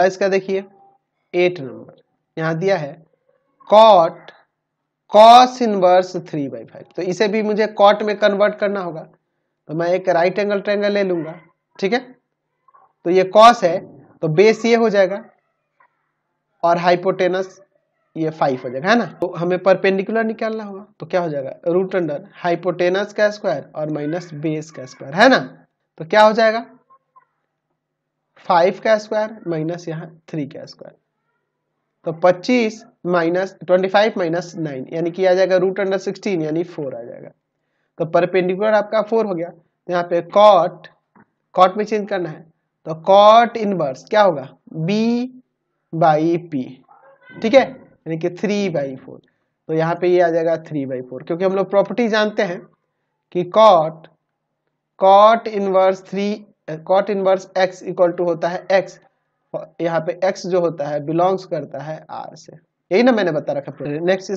अगला इसका देखिए एट नंबर यहां दिया है cot cos inverse three by five तो इसे भी मुझे कॉट में कन्वर्ट करना होगा तो मैं एक राइट एंगल ट्रेंगल ले लूंगा ठीक है तो ये कॉस है तो बेस ये हो जाएगा और हाइपोटेनस ये फाइव हो जाएगा है ना तो हमें परपेंडिकुलर निकालना होगा तो क्या हो जाएगा रूट अंडर हाइपोटेनस का स्क्वायर और माइनस बेस का स्क्वायर है ना तो क्या हो जाएगा फाइव का स्क्वायर माइनस यहाँ थ्री का स्क्वायर तो पच्चीस minus twenty five minus nine यानी कि आ जाएगा रूट अंडर सिक्सटीन यानी फोर आ जाएगा तो परपेंडिकुलर आपका फोर हो गया यहाँ पे कॉट कॉट में चेंज करना है तो कॉट इनवर्स क्या होगा बी बाई पी ठीक है यानी कि थ्री बाई फोर तो यहाँ पे ये आ जाएगा थ्री बाई फोर क्योंकि हम लोग प्रॉपर्टी जानते हैं कि cot cot inverse three cot inverse X equal to होता है एक्स यहाँ पे एक्स जो होता है बिलोंग्स करता है आर से यही ना मैंने बता रखा नेक्स्ट